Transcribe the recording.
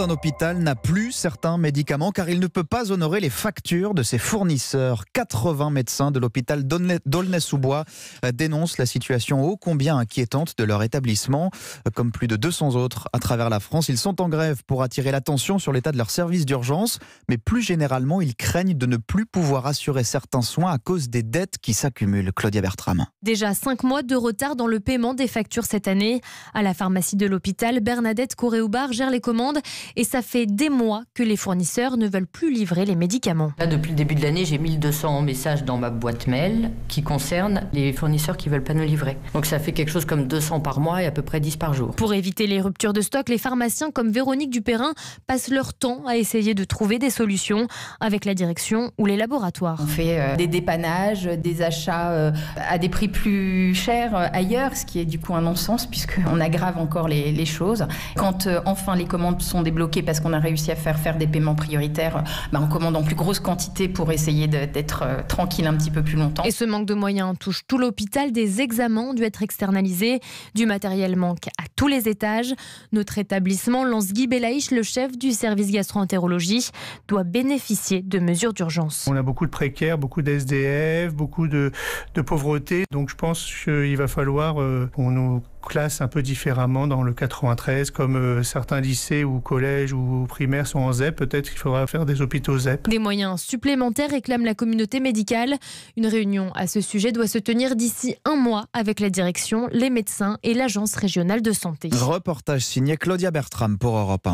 un hôpital n'a plus certains médicaments car il ne peut pas honorer les factures de ses fournisseurs. 80 médecins de l'hôpital d'Aulnay-sous-Bois euh, dénoncent la situation ô combien inquiétante de leur établissement. Euh, comme plus de 200 autres à travers la France, ils sont en grève pour attirer l'attention sur l'état de leurs services d'urgence, mais plus généralement, ils craignent de ne plus pouvoir assurer certains soins à cause des dettes qui s'accumulent. Claudia Bertram. Déjà 5 mois de retard dans le paiement des factures cette année. À la pharmacie de l'hôpital, Bernadette Coréoubar gère les commandes et ça fait des mois que les fournisseurs ne veulent plus livrer les médicaments. Là, depuis le début de l'année, j'ai 1200 messages dans ma boîte mail qui concernent les fournisseurs qui ne veulent pas nous livrer. Donc ça fait quelque chose comme 200 par mois et à peu près 10 par jour. Pour éviter les ruptures de stock, les pharmaciens comme Véronique Dupérin passent leur temps à essayer de trouver des solutions avec la direction ou les laboratoires. On fait euh, des dépannages, des achats euh, à des prix plus chers euh, ailleurs, ce qui est du coup un non-sens puisqu'on aggrave encore les, les choses. Quand enfin les commandes sont sont débloqués parce qu'on a réussi à faire faire des paiements prioritaires euh, bah, en commandant plus grosse quantité pour essayer d'être euh, tranquille un petit peu plus longtemps. Et ce manque de moyens touche tout l'hôpital. Des examens ont dû être externalisés. Du matériel manque à tous les étages. Notre établissement, Lance Guy Belaïch, le chef du service gastroentérologie, doit bénéficier de mesures d'urgence. On a beaucoup de précaires, beaucoup d'SDF, beaucoup de, pauvreté. Donc je pense qu'il va falloir euh, qu'on nous classe un peu différemment dans le 93, comme euh, certains lycées ou collèges ou primaires sont en ZEP, peut-être qu'il faudra faire des hôpitaux ZEP. Des moyens supplémentaires réclame la communauté médicale. Une réunion à ce sujet doit se tenir d'ici un mois avec la direction, les médecins et l'agence régionale de santé. Reportage signé Claudia Bertram pour Europe 1.